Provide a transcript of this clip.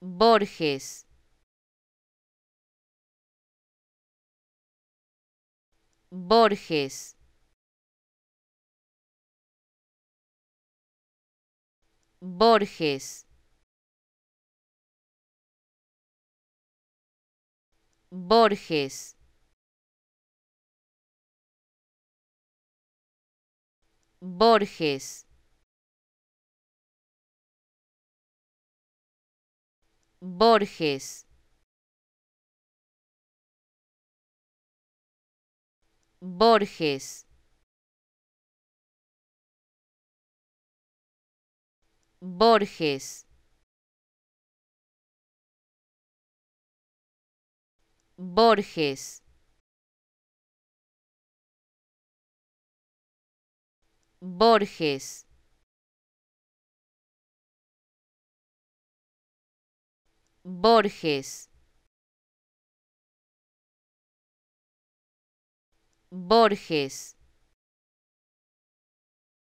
Borges. Borges. Borges. Borges. Borges. Borges. Borges. Borges. Borges. Borges. Borges. Borges.